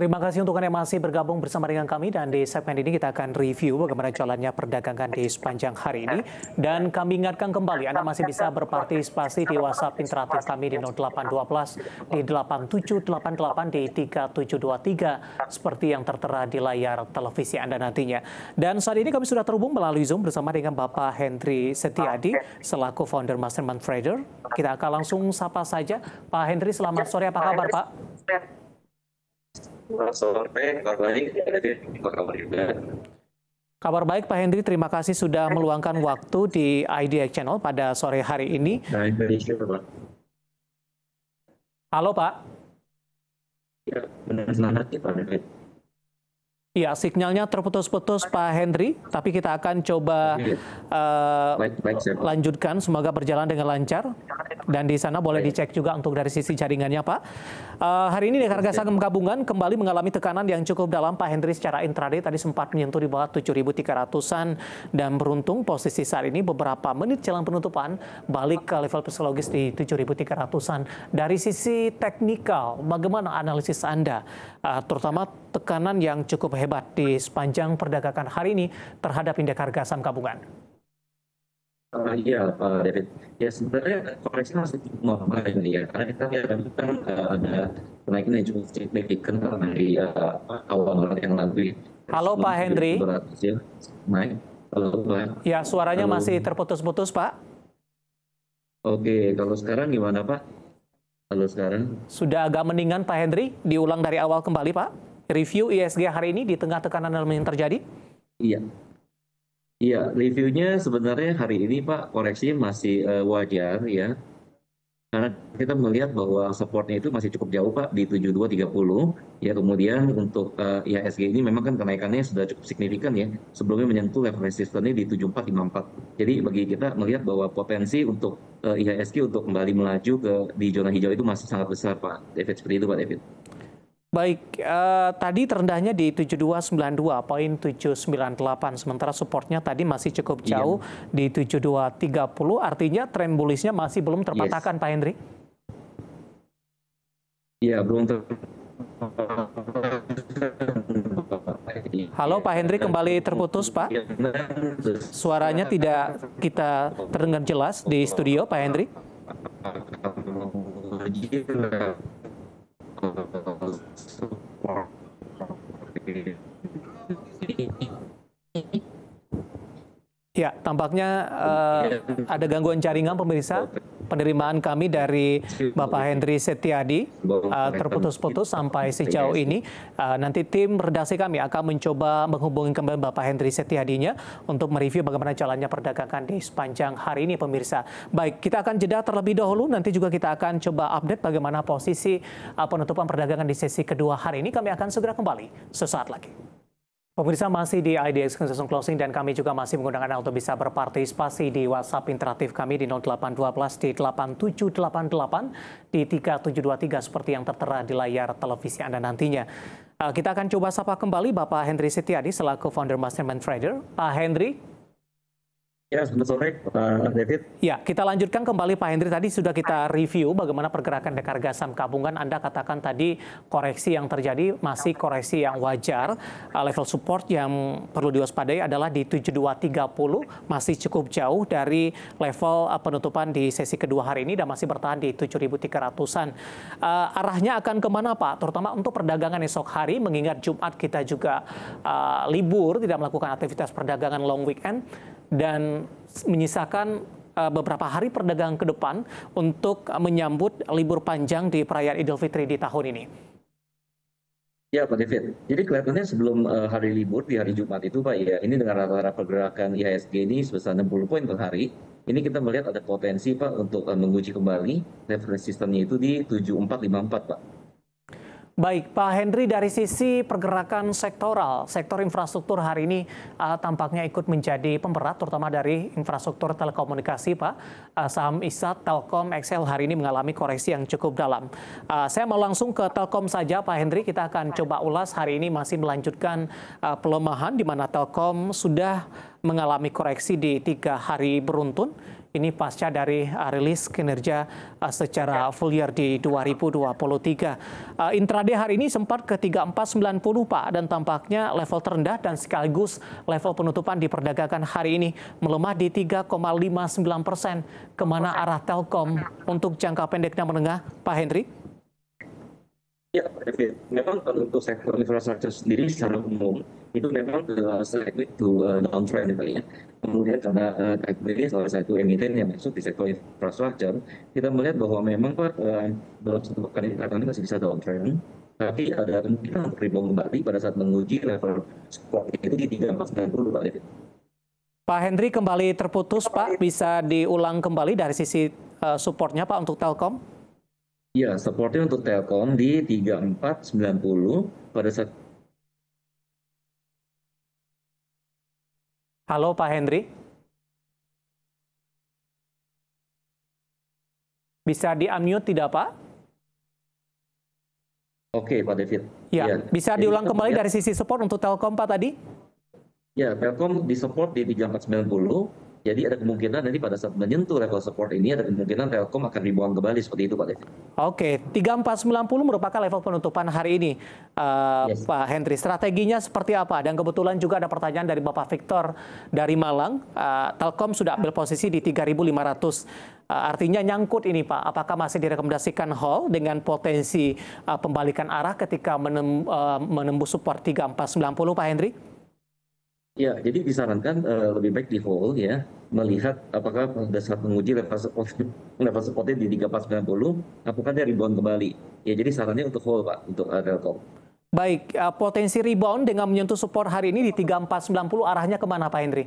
Terima kasih untuk Anda yang masih bergabung bersama dengan kami dan di segmen ini kita akan review bagaimana jalannya perdagangan di sepanjang hari ini. Dan kami ingatkan kembali Anda masih bisa berpartisipasi di WhatsApp interaktif kami di 0812 di 8788 di 3723 seperti yang tertera di layar televisi Anda nantinya. Dan saat ini kami sudah terhubung melalui Zoom bersama dengan Bapak Henry Setiadi selaku founder Mastermind Trader. Kita akan langsung sapa saja. Pak Henry selamat sore apa kabar Pak? sore, kabar baik. Kabar juga. Kabar baik Pak Hendri, terima kasih sudah meluangkan waktu di IDX Channel pada sore hari ini. Halo Pak. Ya, Pak. Iya, sinyalnya terputus-putus Pak Henry. tapi kita akan coba uh, baik, baik, eh, lanjutkan. Semoga berjalan dengan lancar. Dan di sana boleh baik. dicek juga untuk dari sisi jaringannya, Pak. Uh, hari ini harga saham gabungan kembali mengalami tekanan yang cukup dalam. Pak Henry. secara intraday tadi sempat menyentuh di bawah 7.300-an dan beruntung posisi saat ini beberapa menit jelang penutupan balik ke level psikologis di 7.300-an. Dari sisi teknikal, bagaimana analisis Anda? Uh, terutama tekanan yang cukup hebat di sepanjang perdagangan hari ini terhadap indeks harga saham gabungan? Uh, iya, Pak David. Ya sebenarnya koreksi masih cukup normal ini ya, karena kita lihat kan uh, ada kenaikan yang cukup signifikan kan dari uh, awal bulan yang lalu. Ya. Halo Pak Hendri. Ya, naik. Halo Pak. Ya suaranya Halo. masih terputus-putus Pak. Oke, kalau sekarang gimana Pak? Kalau sekarang. Sudah agak mendingan Pak Hendri, diulang dari awal kembali Pak review ISG e hari ini di tengah tekanan dalam yang terjadi? Iya. Iya, reviewnya sebenarnya hari ini Pak koreksi masih uh, wajar ya. Karena kita melihat bahwa supportnya itu masih cukup jauh Pak di 7230 ya kemudian untuk uh, eh, IHSG e ini memang kan kenaikannya sudah cukup signifikan ya. Sebelumnya menyentuh level resistance di 7454. Jadi bagi kita melihat bahwa potensi untuk uh, eh, IHSG e untuk kembali melaju ke di zona hijau itu masih sangat besar Pak. David seperti itu Pak David. Baik, eh, tadi terendahnya di 7292, poin 798. Sementara supportnya tadi masih cukup iya. jauh iya. di 7230. Artinya tren bullishnya masih belum terpatahkan, yes. Pak Hendri? Iya, belum ter Halo Pak Hendri kembali terputus Pak. Suaranya tidak kita terdengar jelas di studio Pak Hendri. Iya ya tampaknya eh, ada gangguan jaringan pemirsa penerimaan kami dari Bapak Hendri Setiadi uh, terputus-putus sampai sejauh ini. Uh, nanti tim redaksi kami akan mencoba menghubungi kembali Bapak Hendri Setiadinya untuk mereview bagaimana jalannya perdagangan di sepanjang hari ini pemirsa. Baik, kita akan jeda terlebih dahulu. Nanti juga kita akan coba update bagaimana posisi uh, penutupan perdagangan di sesi kedua hari ini. Kami akan segera kembali sesaat lagi. Pemirsa masih di IDX Concession Closing dan kami juga masih menggunakan Anda untuk bisa berpartisipasi di WhatsApp interaktif kami di 0812 di 8788 di 3723 seperti yang tertera di layar televisi Anda nantinya. Eh, kita akan coba sapa kembali Bapak Henry Setiadi selaku founder Mastermind Trader. Pak Henry, Ya, selamat sore Pak David. Ya, kita lanjutkan kembali Pak Hendri. Tadi sudah kita review bagaimana pergerakan dekar gasam gabungan. Anda katakan tadi koreksi yang terjadi masih koreksi yang wajar. Uh, level support yang perlu diwaspadai adalah di 7230 masih cukup jauh dari level uh, penutupan di sesi kedua hari ini dan masih bertahan di 7300-an. Uh, arahnya akan kemana Pak? Terutama untuk perdagangan esok hari mengingat Jumat kita juga uh, libur, tidak melakukan aktivitas perdagangan long weekend dan menyisakan eh, beberapa hari perdagangan ke depan untuk menyambut libur panjang di perayaan Idul Fitri di tahun ini. Ya Pak David, jadi kelihatannya sebelum eh, hari libur di hari Jumat itu Pak ya, ini dengan rata-rata pergerakan IHSG ini sebesar 60 poin per hari, ini kita melihat ada potensi Pak untuk eh, menguji kembali level sistemnya itu di 7454 Pak. Baik, Pak Henry dari sisi pergerakan sektoral, sektor infrastruktur hari ini uh, tampaknya ikut menjadi pemberat, terutama dari infrastruktur telekomunikasi, Pak. Uh, saham ISAT, Telkom, XL hari ini mengalami koreksi yang cukup dalam. Uh, saya mau langsung ke Telkom saja, Pak Henry. Kita akan coba ulas hari ini masih melanjutkan uh, pelemahan di mana Telkom sudah mengalami koreksi di tiga hari beruntun ini pasca dari uh, rilis kinerja uh, secara full year di 2023. Uh, intraday hari ini sempat ke 3490 Pak dan tampaknya level terendah dan sekaligus level penutupan di perdagangan hari ini melemah di 3,59 persen. Kemana arah Telkom untuk jangka pendek dan menengah, Pak Henry? Ya, Pak David. Memang untuk sektor infrastruktur sendiri secara umum itu memang uh, selektif to uh, downtrend ya, kali ya. Kemudian karena uh, ini salah satu emiten yang masuk di sektor infrastruktur, kita melihat bahwa memang Pak uh, dalam satu pekan ini katanya masih bisa downtrend, tapi ada kemungkinan rebound kembali pada saat menguji level support itu di 3490 Pak David. Ya. Pak Hendri kembali terputus Pak, bisa diulang kembali dari sisi uh, supportnya Pak untuk Telkom? Ya, supportnya untuk Telkom di 3490 pada saat Halo Pak Henry. Bisa di-unmute tidak Pak? Oke Pak David. Ya, ya. bisa Jadi, diulang kembali ya. dari sisi support untuk Telkom Pak tadi? Ya, Telkom di support di 3490, jadi ada kemungkinan nanti pada saat menyentuh level support ini ada kemungkinan Telkom akan dibuang kembali seperti itu Pak David. Oke, 3490 merupakan level penutupan hari ini. Uh, yes. Pak Henry, strateginya seperti apa? Dan kebetulan juga ada pertanyaan dari Bapak Victor dari Malang. Uh, Telkom sudah ambil posisi di 3500. Uh, eh, artinya nyangkut ini Pak, apakah masih direkomendasikan hold dengan potensi uh, pembalikan arah ketika menem, uh, menembus support 3490 Pak Henry? Ya, jadi disarankan uh, lebih baik di hold ya, melihat apakah pada saat menguji level support level supportnya di 3490, apakah dia rebound kembali. Ya, jadi sarannya untuk hold Pak, untuk uh, Telkom. Baik, uh, potensi rebound dengan menyentuh support hari ini di 3490 arahnya kemana Pak Henry?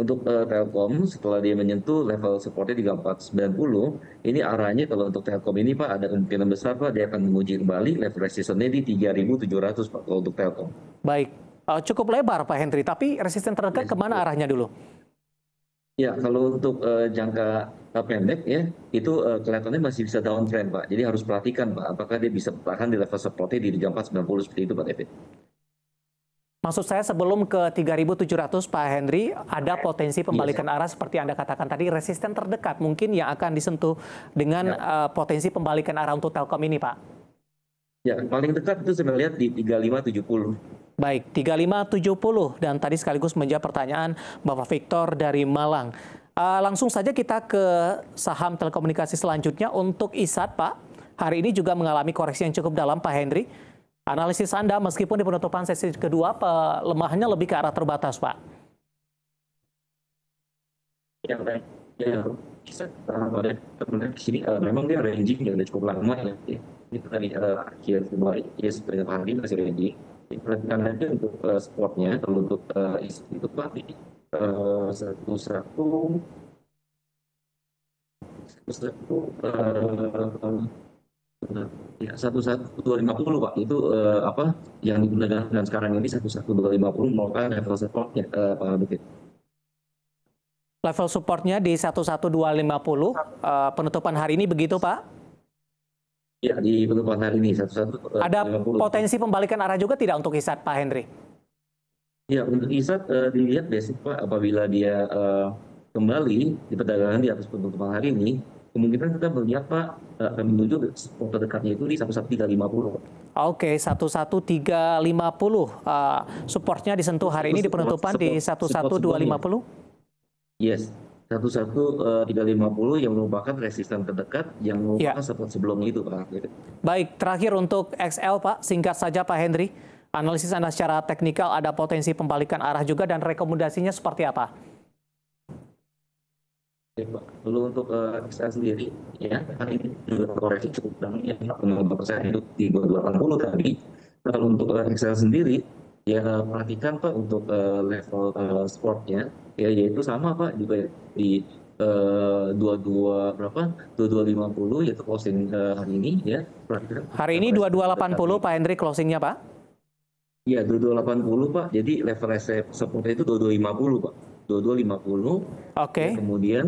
Untuk uh, Telkom setelah dia menyentuh level supportnya 3490, ini arahnya kalau untuk Telkom ini Pak ada kemungkinan besar Pak dia akan menguji kembali level resistance-nya di 3700 Pak kalau untuk Telkom. Baik, uh, cukup lebar Pak Hendri, tapi resisten terdekat iya, kemana iya. arahnya dulu? Ya, kalau untuk uh, jangka eh, pendek ya, itu uh, kelihatannya masih bisa downtrend Pak. Jadi harus perhatikan Pak, apakah dia bisa bertahan di level supportnya di jam 4.90 seperti itu Pak David. Maksud saya sebelum ke 3.700 Pak Henry, ada potensi pembalikan yes. Iya. arah seperti Anda katakan tadi, resisten terdekat mungkin yang akan disentuh dengan ya. uh, potensi pembalikan arah untuk Telkom ini Pak? Ya, paling dekat itu saya lihat di 3570. Baik, 3570 dan tadi sekaligus menjawab pertanyaan Bapak Victor dari Malang. Uh, langsung saja kita ke saham telekomunikasi selanjutnya untuk ISAT, Pak. Hari ini juga mengalami koreksi yang cukup dalam, Pak Henry. Analisis Anda meskipun di penutupan sesi kedua lemahnya lebih ke arah terbatas, Pak. Ya, baik. Ya, ISAT uh, eh, di sini uh, memang dia ranging dan cukup lama ya. Ini tadi uh, akhir Februari, ya sebenarnya hari masih ranging diperhatikan aja untuk uh, sportnya kalau untuk uh, eh, isi itu paling eh, satu satu satu ya satu satu dua lima puluh pak itu uh, apa yang digunakan dan sekarang ini satu satu dua lima puluh merupakan level supportnya uh, pak David. Level supportnya di 11250 uh, penutupan hari ini begitu Pak? Ya di penutupan hari ini satu satu eh, Ada 50. potensi pembalikan arah juga tidak untuk Isat Pak Henry? Ya untuk Isat uh, eh, dilihat basic Pak apabila dia uh, kembali di perdagangan di atas penutupan hari ini kemungkinan kita melihat Pak uh, akan menuju support terdekatnya itu di 11350. Oke, satu-satu tiga 11350 uh, supportnya disentuh hari ini di penutupan support, lima puluh. Yes. 11350 eh, yang merupakan resisten terdekat yang ya. merupakan ya. support sebelum itu Pak. Baik, terakhir untuk XL Pak, singkat saja Pak Henry. Analisis Anda secara teknikal ada potensi pembalikan arah juga dan rekomendasinya seperti apa? Lalu untuk uh, eh, XL sendiri, ya, hari kan ini juga koreksi cukup dalam ya, 0,5 persen itu di 280 tadi. Kalau untuk uh, eh, XL sendiri, ya perhatikan pak untuk uh, level uh, sportnya ya yaitu sama pak di di eh, dua dua berapa dua dua lima puluh yaitu closing uh, hari ini ya perhatikan hari ini dua dua delapan puluh pak Hendri closingnya pak iya, delapan 2280 Pak. Jadi level support itu 2250 Pak. 2250. Oke. Okay. Ya, kemudian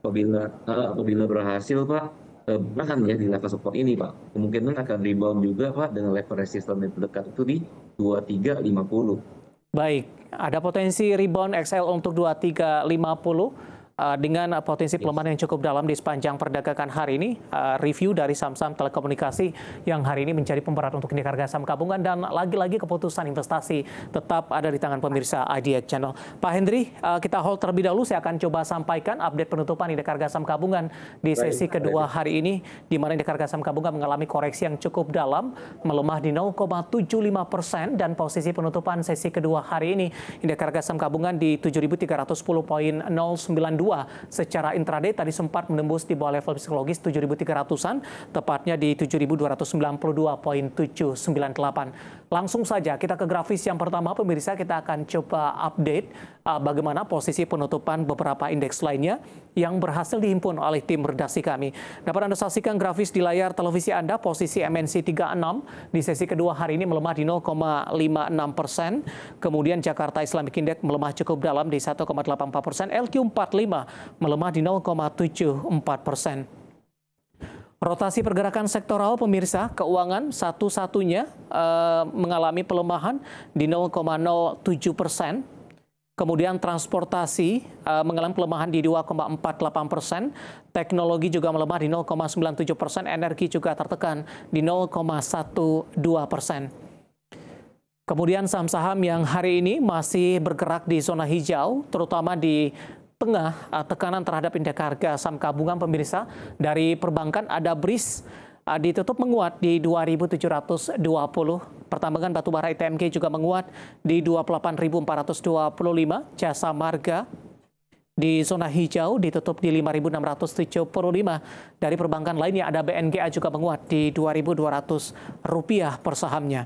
apabila uh, apabila berhasil Pak Eh, bahkan ya di level support ini Pak kemungkinan akan rebound juga Pak dengan level resistance yang terdekat itu di 2350. Baik, ada potensi rebound XL untuk 2350. Eh, dengan potensi pelemahan yang cukup dalam di sepanjang perdagangan hari ini, eh, review dari saham-saham telekomunikasi yang hari ini menjadi pemberat untuk indeks harga saham gabungan dan lagi-lagi keputusan investasi tetap ada di tangan pemirsa IDX Channel. Pak Hendri, eh, kita hold terlebih dahulu. Saya akan coba sampaikan update penutupan indeks harga saham gabungan di sesi kedua hari ini, di mana indeks harga saham gabungan mengalami koreksi yang cukup dalam, melemah di 0,75 persen dan posisi penutupan sesi kedua hari ini indeks harga saham gabungan di 7.310.092 2 secara intraday tadi sempat menembus di bawah level psikologis 7.300-an, tepatnya di 7.292.798. Langsung saja kita ke grafis yang pertama pemirsa kita akan coba update uh, bagaimana posisi penutupan beberapa indeks lainnya yang berhasil dihimpun oleh tim redaksi kami. Dapat Anda saksikan grafis di layar televisi Anda posisi MNC 36 di sesi kedua hari ini melemah di 0,56 persen. Kemudian Jakarta Islamic Index melemah cukup dalam di 1,84 persen. LQ45 melemah di 0,74 persen. Rotasi pergerakan sektoral pemirsa keuangan satu-satunya eh, mengalami pelemahan di 0,07 persen. Kemudian transportasi eh, mengalami pelemahan di 2,48 persen, teknologi juga melemah di 0,97 persen, energi juga tertekan di 0,12 persen. Kemudian saham-saham yang hari ini masih bergerak di zona hijau, terutama di tengah uh, tekanan terhadap indeks harga saham gabungan pemirsa dari perbankan ada BRIS uh, ditutup menguat di 2720 pertambangan batubara ITMG juga menguat di 28425 jasa marga di zona hijau ditutup di 5.675. Dari perbankan lainnya ada BNGA juga menguat di 2.200 rupiah per sahamnya.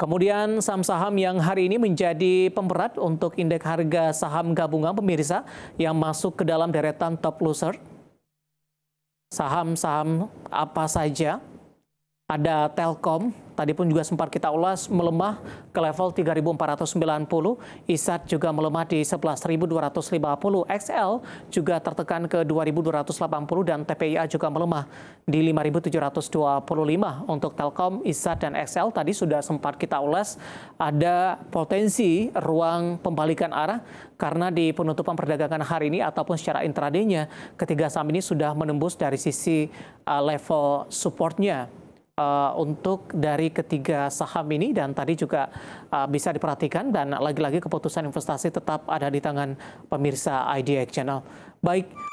Kemudian saham-saham yang hari ini menjadi pemberat untuk indeks harga saham gabungan pemirsa yang masuk ke dalam deretan top loser. Saham-saham apa saja ada Telkom tadi pun juga sempat kita ulas melemah ke level 3490, ISAT juga melemah di 11250, XL juga tertekan ke 2280 dan TPIA juga melemah di 5725. Untuk Telkom, ISAT dan XL tadi sudah sempat kita ulas ada potensi ruang pembalikan arah karena di penutupan perdagangan hari ini ataupun secara intradaynya ketiga saham ini sudah menembus dari sisi uh, level supportnya uh, untuk dari ketiga saham ini dan tadi juga uh, bisa diperhatikan dan lagi-lagi keputusan investasi tetap ada di tangan pemirsa IDX Channel. Baik.